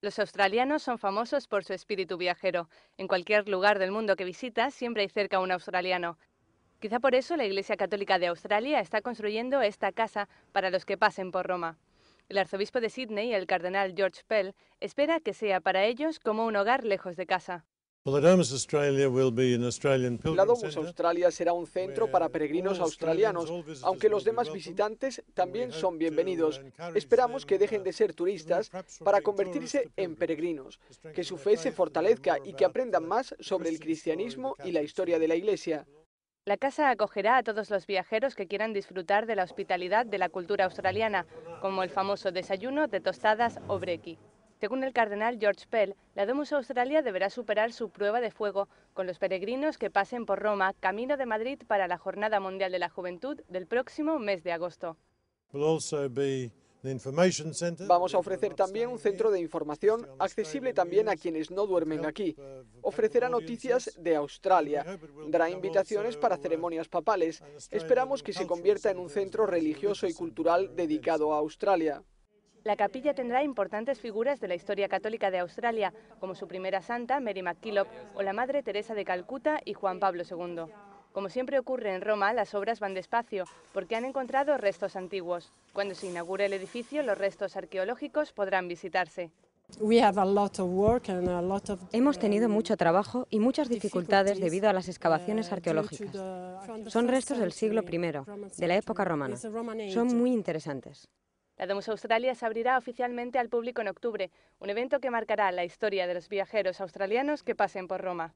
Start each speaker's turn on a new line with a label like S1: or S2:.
S1: Los australianos son famosos por su espíritu viajero. En cualquier lugar del mundo que visitas, siempre hay cerca un australiano. Quizá por eso la Iglesia Católica de Australia está construyendo esta casa para los que pasen por Roma. El arzobispo de Sydney, el cardenal George Pell, espera que sea para ellos como un hogar lejos de casa.
S2: La Domus
S3: Australia será un centro para peregrinos australianos, aunque los demás visitantes también son bienvenidos. Esperamos que dejen uh, de ser turistas para convertirse en peregrinos, que su fe se fortalezca y que aprendan uh, más sobre el cristianismo y la historia de la Iglesia. Uh,
S1: la casa acogerá a todos los viajeros que quieran disfrutar de la hospitalidad de la cultura australiana, como el famoso desayuno de tostadas o breki. Según el cardenal George Pell, la Domus Australia deberá superar su prueba de fuego con los peregrinos que pasen por Roma, camino de Madrid para la Jornada Mundial de la
S3: Juventud del próximo mes de agosto. Vamos a ofrecer también un centro de información accesible también a quienes no duermen aquí. Uh, Ofrecerá noticias de Australia, dará invitaciones para ceremonias papales. Esperamos que se convierta en un centro religioso y cultural dedicado a Australia.
S1: La capilla tendrá importantes figuras de la historia católica de Australia, como su primera santa, Mary MacKillop, o la Madre Teresa de Calcuta y Juan Pablo II. Como siempre ocurre en Roma, las obras van despacio, porque han encontrado restos antiguos. Cuando se inaugure el edificio, los restos arqueológicos podrán visitarse.
S2: Hemos tenido um, mucho trabajo y muchas dificultades uh, debido a las excavaciones arqueológicas.
S1: Son restos del siglo I, de la época romana. Son muy interesantes. La Domus Australia se abrirá oficialmente al público en octubre, un evento que marcará la historia de los viajeros australianos que pasen por Roma.